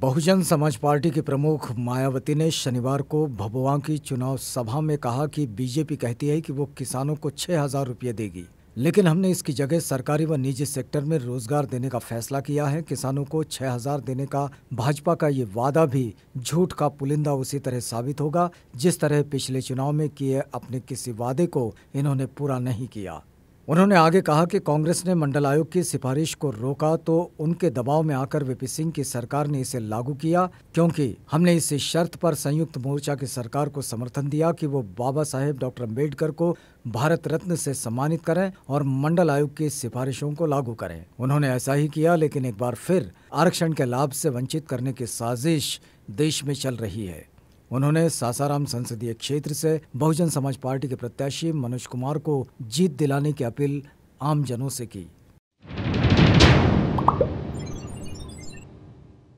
बहुजन समाज पार्टी के प्रमुख मायावती ने शनिवार को भभुआ की चुनाव सभा में कहा कि बीजेपी कहती है कि वो किसानों को छह हजार रुपये देगी लेकिन हमने इसकी जगह सरकारी व निजी सेक्टर में रोजगार देने का फैसला किया है किसानों को छह हजार देने का भाजपा का ये वादा भी झूठ का पुलिंदा उसी तरह साबित होगा जिस तरह पिछले चुनाव में किए अपने किसी वादे को इन्होंने पूरा नहीं किया उन्होंने आगे कहा कि कांग्रेस ने मंडल आयोग की सिफारिश को रोका तो उनके दबाव में आकर वीपी सिंह की सरकार ने इसे लागू किया क्योंकि हमने इस शर्त पर संयुक्त मोर्चा की सरकार को समर्थन दिया कि वो बाबा साहेब डॉक्टर अम्बेडकर को भारत रत्न से सम्मानित करें और मंडल आयोग की सिफारिशों को लागू करें उन्होंने ऐसा ही किया लेकिन एक बार फिर आरक्षण के लाभ से वंचित करने की साजिश देश में चल रही है उन्होंने सासाराम संसदीय क्षेत्र से बहुजन समाज पार्टी के प्रत्याशी मनोज कुमार को जीत दिलाने की अपील आमजनों से की